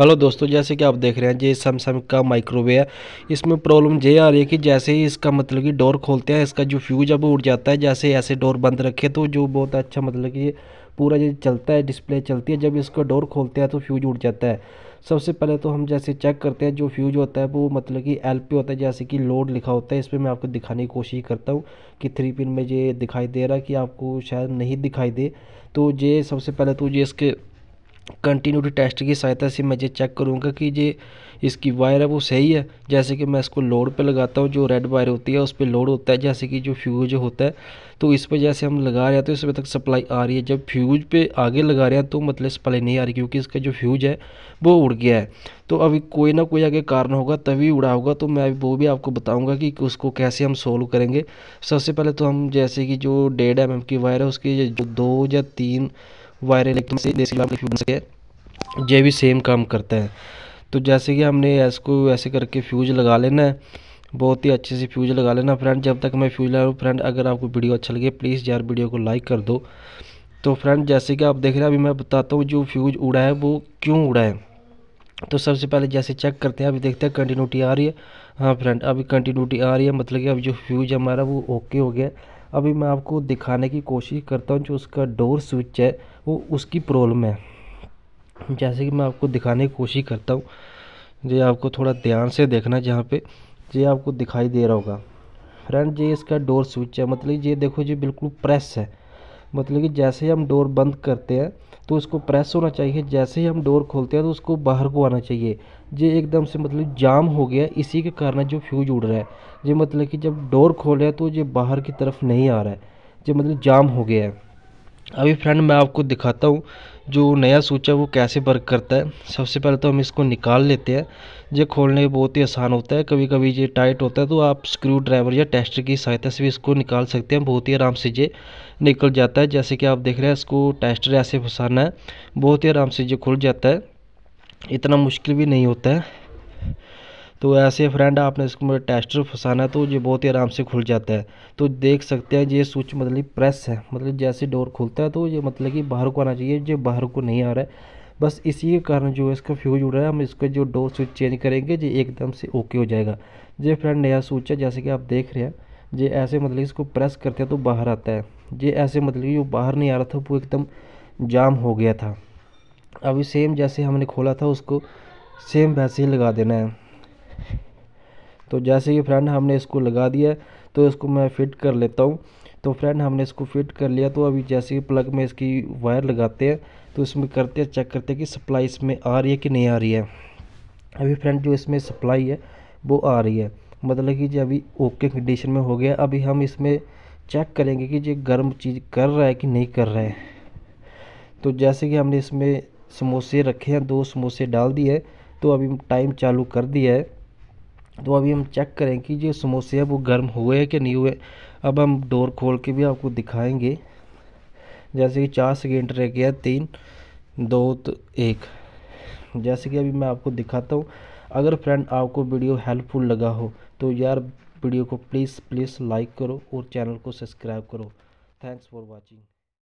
hello दोस्तों जैसे कि आप देख रहे हैं ये सैमसंग का माइक्रोवेव है इसमें प्रॉब्लम ये आ रही है कि जैसे ही इसका मतलब कि डोर खोलते हैं इसका जो फ्यूज अब उड़ जाता है जैसे ऐसे डोर बंद रखे तो जो बहुत अच्छा मतलब कि पूरा जो चलता है डिस्प्ले चलती है जब इसका डोर खोलते हैं तो फ्यूज उड़ जाता है सबसे पहले तो हम जैसे चेक करते हैं जो फ्यूज होता है वो मतलब कि एल पी होता है जैसे कि लोड लिखा होता है इस पर मैं आपको दिखाने की कोशिश करता हूँ कि थ्री पिन में ये दिखाई दे रहा है कि आपको शायद नहीं दिखाई दे तो ये सबसे पहले तो ये इसके कंटिन्यूटी टेस्ट की सहायता से मैं ये चेक करूँगा कि ये इसकी वायर है वो सही है जैसे कि मैं इसको लोड पे लगाता हूँ जो रेड वायर होती है उस पर लोड होता है जैसे कि जो फ्यूज होता है तो इस पर जैसे हम लगा रहे हैं तो इस तक सप्लाई आ रही है जब फ्यूज पे आगे लगा रहे हैं तो मतलब सप्लाई नहीं आ रही क्योंकि इसका जो फ्यूज है वो उड़ गया है तो अभी कोई ना कोई आगे कारण होगा तभी उड़ा होगा तो मैं वो भी आपको बताऊँगा कि उसको कैसे हम सोल्व करेंगे सबसे पहले तो हम जैसे कि जो डेढ़ एम की वायर है उसकी जो दो या तीन वायर इलेक्ट्रॉन से बन सके ये भी सेम काम करता है तो जैसे कि हमने ऐस को ऐसे करके फ्यूज लगा लेना है बहुत ही अच्छे से फ्यूज लगा लेना फ्रेंड जब तक मैं फ्यूज लगा रहा हूँ फ्रेंड अगर आपको वीडियो अच्छा लगे प्लीज़ यार वीडियो को लाइक कर दो तो फ्रेंड जैसे कि आप देख रहे हैं अभी मैं बताता हूँ जो फ्यूज उड़ा है वो क्यों उड़ा है तो सबसे पहले जैसे चेक करते हैं अभी देखते हैं कंटिन्यूटी आ रही है हाँ फ्रेंड अभी कंटिन्यूटी आ रही है मतलब कि अब जो फ्यूज हमारा वो ओके हो गया अभी मैं आपको दिखाने की कोशिश करता हूँ जो उसका डोर स्विच है वो उसकी प्रॉब्लम है जैसे कि मैं आपको दिखाने की कोशिश करता हूँ ये आपको थोड़ा ध्यान से देखना जहाँ पे ये आपको दिखाई दे रहा होगा फ्रेंड ये इसका डोर स्विच है मतलब ये देखो जी बिल्कुल प्रेस है मतलब कि जैसे ही हम डोर बंद करते हैं तो उसको प्रेस होना चाहिए जैसे ही हम डोर खोलते हैं तो उसको बाहर को आना चाहिए ये एकदम से मतलब जाम हो गया इसी के कारण जो फ्यूज़ उड़ रहा है ये मतलब कि जब डोर है तो ये बाहर की तरफ नहीं आ रहा है ये मतलब जाम हो गया है अभी फ्रेंड मैं आपको दिखाता हूँ जो नया स्विच है वो कैसे वर्क करता है सबसे पहले तो हम इसको निकाल लेते हैं ये खोलने बहुत ही आसान होता है कभी कभी ये टाइट होता है तो आप स्क्रू ड्राइवर या टेस्टर की सहायता से भी इसको निकाल सकते हैं बहुत ही आराम से ये निकल जाता है जैसे कि आप देख रहे हैं इसको टेस्टर ऐसे फंसाना है बहुत ही आराम से ये खुल जाता है इतना मुश्किल भी नहीं होता है तो ऐसे फ्रेंड आपने इसको टेस्टर मतलब फंसाना है तो ये बहुत ही आराम से खुल जाता है तो देख सकते हैं ये स्विच मतलब प्रेस है मतलब जैसे डोर खुलता है तो ये मतलब कि बाहर को आना चाहिए जो बाहर को नहीं आ रहा है बस इसी के कारण जो है इसका फ्यूज उड़ रहा है हम इसका जो डोर स्विच चेंज करेंगे ये एकदम से ओके हो जाएगा ये फ्रेंड नया स्विच है जैसे कि आप देख रहे हैं ये ऐसे मतलब इसको प्रेस करते हैं तो बाहर आता है ये ऐसे मतलब जो बाहर नहीं आ रहा था वो एकदम जाम हो गया था अभी सेम जैसे हमने खोला था उसको सेम वैसे ही लगा देना है तो जैसे कि फ्रेंड हमने इसको लगा दिया तो इसको मैं फिट कर लेता हूँ तो फ्रेंड हमने इसको फिट कर लिया तो अभी जैसे ही प्लग में इसकी वायर लगाते हैं तो इसमें करते हैं चेक करते हैं कि सप्लाई इसमें आ रही है कि नहीं आ रही है अभी फ्रेंड जो इसमें सप्लाई है वो आ रही है मतलब कि जो अभी ओके कंडीशन में हो गया अभी हम इसमें चेक करेंगे कि ये गर्म चीज़ कर रहा है कि नहीं कर रहा है तो जैसे कि हमने इसमें समोसे रखे हैं दो समोसे डाल दिए तो अभी टाइम चालू कर दिया है तो अभी हम चेक करें कि जो समोसे हैं वो गर्म हुए हैं कि नहीं हुए अब हम डोर खोल के भी आपको दिखाएंगे जैसे कि चार सेकेंड रह गया तीन दो तो एक जैसे कि अभी मैं आपको दिखाता हूँ अगर फ्रेंड आपको वीडियो हेल्पफुल लगा हो तो यार वीडियो को प्लीज़ प्लीज़ लाइक करो और चैनल को सब्सक्राइब करो थैंक्स फॉर वॉचिंग